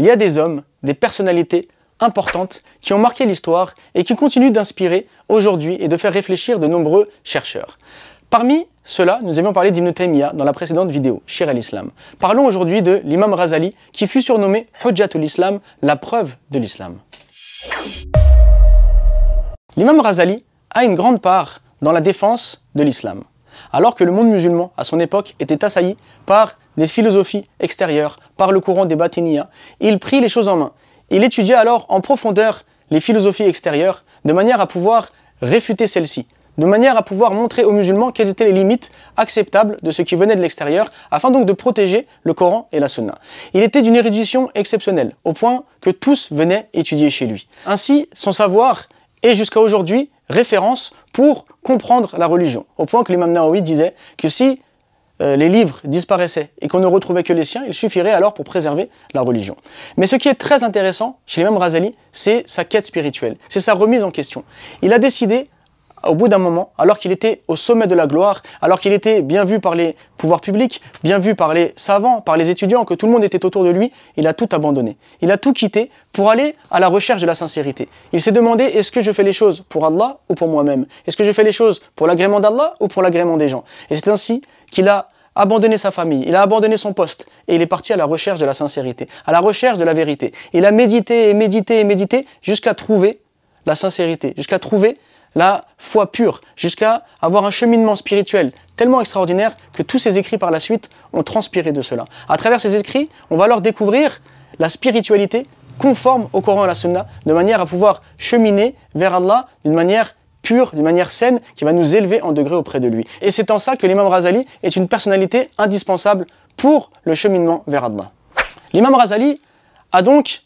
Il y a des hommes, des personnalités importantes qui ont marqué l'histoire et qui continuent d'inspirer aujourd'hui et de faire réfléchir de nombreux chercheurs. Parmi ceux-là, nous avions parlé d'Ibn Taymiyyah dans la précédente vidéo, Shir al-Islam. Parlons aujourd'hui de l'imam Razali, qui fut surnommé Hujjatul Islam, la preuve de l'islam. L'imam Razali a une grande part dans la défense de l'islam alors que le monde musulman, à son époque, était assailli par des philosophies extérieures, par le courant des batiniyas, Il prit les choses en main. Il étudia alors en profondeur les philosophies extérieures, de manière à pouvoir réfuter celles-ci, de manière à pouvoir montrer aux musulmans quelles étaient les limites acceptables de ce qui venait de l'extérieur, afin donc de protéger le Coran et la Sunna. Il était d'une érudition exceptionnelle, au point que tous venaient étudier chez lui. Ainsi, son savoir est jusqu'à aujourd'hui référence pour comprendre la religion. Au point que l'imam Nawawi disait que si euh, les livres disparaissaient et qu'on ne retrouvait que les siens, il suffirait alors pour préserver la religion. Mais ce qui est très intéressant chez l'imam Razali, c'est sa quête spirituelle, c'est sa remise en question. Il a décidé au bout d'un moment, alors qu'il était au sommet de la gloire, alors qu'il était bien vu par les pouvoirs publics, bien vu par les savants, par les étudiants, que tout le monde était autour de lui, il a tout abandonné. Il a tout quitté pour aller à la recherche de la sincérité. Il s'est demandé est-ce que je fais les choses pour Allah ou pour moi-même Est-ce que je fais les choses pour l'agrément d'Allah ou pour l'agrément des gens Et c'est ainsi qu'il a abandonné sa famille, il a abandonné son poste et il est parti à la recherche de la sincérité, à la recherche de la vérité. Il a médité et médité et médité jusqu'à trouver la sincérité, jusqu'à trouver la foi pure, jusqu'à avoir un cheminement spirituel tellement extraordinaire que tous ses écrits par la suite ont transpiré de cela. À travers ses écrits, on va alors découvrir la spiritualité conforme au Coran et à la Sunna, de manière à pouvoir cheminer vers Allah d'une manière pure, d'une manière saine, qui va nous élever en degré auprès de lui. Et c'est en ça que l'imam Razali est une personnalité indispensable pour le cheminement vers Allah. L'imam Razali a donc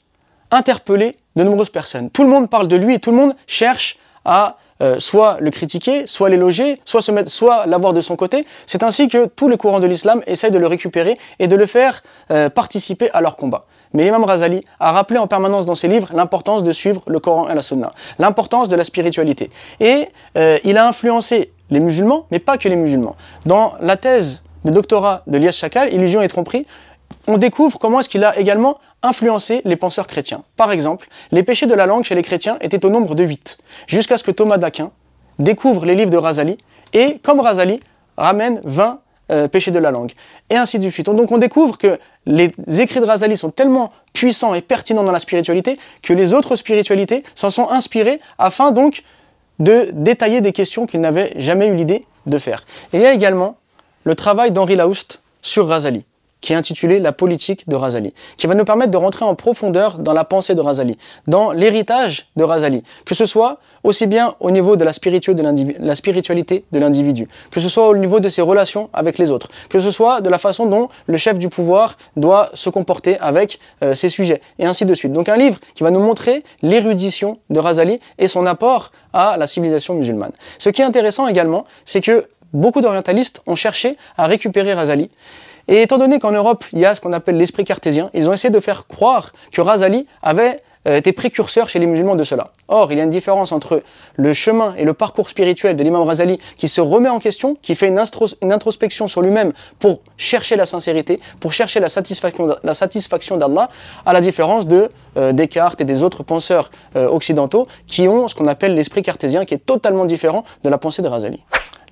interpellé de nombreuses personnes. Tout le monde parle de lui et tout le monde cherche à euh, soit le critiquer, soit l'éloger, soit se mettre, soit l'avoir de son côté. C'est ainsi que tous les courants de l'islam essayent de le récupérer et de le faire euh, participer à leur combat. Mais Imam Razali a rappelé en permanence dans ses livres l'importance de suivre le Coran et la Sunna, l'importance de la spiritualité. Et euh, il a influencé les musulmans, mais pas que les musulmans. Dans la thèse de doctorat de Lias Chakal, Illusion et tromperie, on découvre comment est-ce qu'il a également influencé les penseurs chrétiens. Par exemple, les péchés de la langue chez les chrétiens étaient au nombre de 8, jusqu'à ce que Thomas d'Aquin découvre les livres de Razali, et comme Razali, ramène 20 euh, péchés de la langue, et ainsi de suite. Donc on découvre que les écrits de Razali sont tellement puissants et pertinents dans la spiritualité que les autres spiritualités s'en sont inspirées afin donc de détailler des questions qu'ils n'avaient jamais eu l'idée de faire. Il y a également le travail d'Henri Laoust sur Razali qui est intitulé La politique de Razali, qui va nous permettre de rentrer en profondeur dans la pensée de Razali, dans l'héritage de Razali, que ce soit aussi bien au niveau de la, de la spiritualité de l'individu, que ce soit au niveau de ses relations avec les autres, que ce soit de la façon dont le chef du pouvoir doit se comporter avec euh, ses sujets, et ainsi de suite. Donc un livre qui va nous montrer l'érudition de Razali et son apport à la civilisation musulmane. Ce qui est intéressant également, c'est que beaucoup d'orientalistes ont cherché à récupérer Razali et étant donné qu'en Europe, il y a ce qu'on appelle l'esprit cartésien, ils ont essayé de faire croire que Razali avait euh, été précurseur chez les musulmans de cela. Or, il y a une différence entre le chemin et le parcours spirituel de l'imam Razali qui se remet en question, qui fait une, introspection sur lui-même pour chercher la sincérité, pour chercher la satisfaction, d'Allah, à la différence de euh, Descartes et des autres penseurs euh, occidentaux qui ont ce qu'on appelle l'esprit cartésien qui est totalement différent de la pensée de Razali.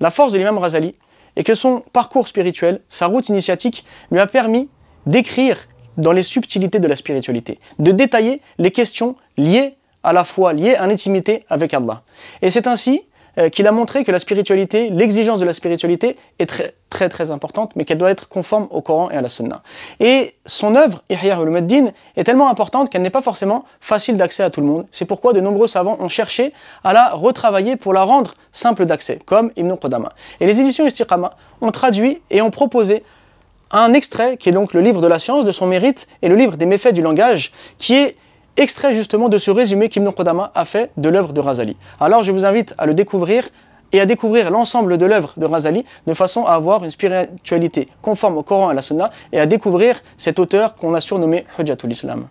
La force de l'imam Razali, et que son parcours spirituel, sa route initiatique, lui a permis d'écrire dans les subtilités de la spiritualité, de détailler les questions liées à la foi, liées à l'intimité avec Allah. Et c'est ainsi euh, qu'il a montré que la spiritualité, l'exigence de la spiritualité est très très très importante, mais qu'elle doit être conforme au Coran et à la Sunna. Et son œuvre, Ihya ul est tellement importante qu'elle n'est pas forcément facile d'accès à tout le monde. C'est pourquoi de nombreux savants ont cherché à la retravailler pour la rendre simple d'accès, comme Ibn Qudama. Et les éditions Istiqama ont traduit et ont proposé un extrait, qui est donc le livre de la science, de son mérite, et le livre des méfaits du langage, qui est extrait justement de ce résumé qu'Ibn Qudama a fait de l'œuvre de Razali. Alors je vous invite à le découvrir et à découvrir l'ensemble de l'œuvre de Razali de façon à avoir une spiritualité conforme au Coran et à la Sunna et à découvrir cet auteur qu'on a surnommé Hujjatul Islam.